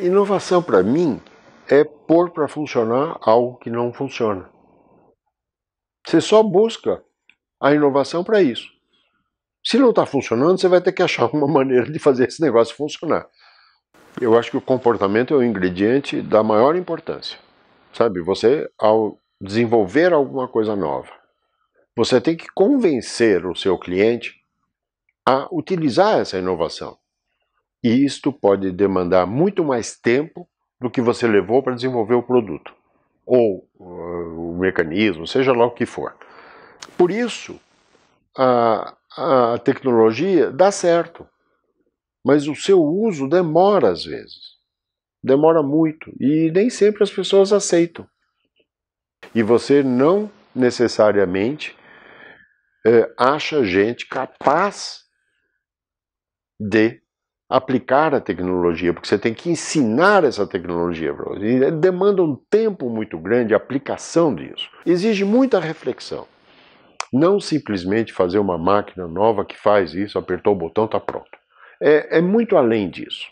inovação para mim é pôr para funcionar algo que não funciona. Você só busca a inovação para isso. Se não está funcionando, você vai ter que achar uma maneira de fazer esse negócio funcionar. Eu acho que o comportamento é o ingrediente da maior importância. Sabe, você, ao desenvolver alguma coisa nova, você tem que convencer o seu cliente a utilizar essa inovação. E isto pode demandar muito mais tempo do que você levou para desenvolver o produto, ou uh, o mecanismo, seja lá o que for. Por isso, a, a tecnologia dá certo, mas o seu uso demora às vezes. Demora muito e nem sempre as pessoas aceitam. E você não necessariamente é, acha gente capaz de aplicar a tecnologia, porque você tem que ensinar essa tecnologia. E eh, demanda um tempo muito grande a aplicação disso. Exige muita reflexão. Não simplesmente fazer uma máquina nova que faz isso, apertou o botão, está pronto. É, é muito além disso.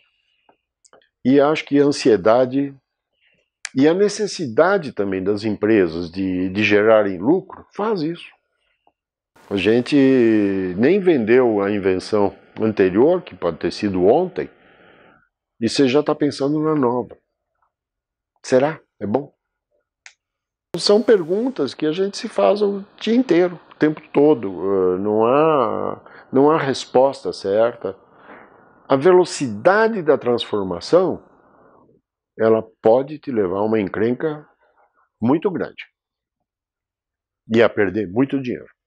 E acho que a ansiedade e a necessidade também das empresas de, de gerarem lucro faz isso. A gente nem vendeu a invenção anterior, que pode ter sido ontem, e você já está pensando na nova. Será? É bom? São perguntas que a gente se faz o dia inteiro, o tempo todo. Ah, não há, não há resposta certa. A velocidade da transformação ela pode te levar a uma encrenca muito grande e a perder muito dinheiro.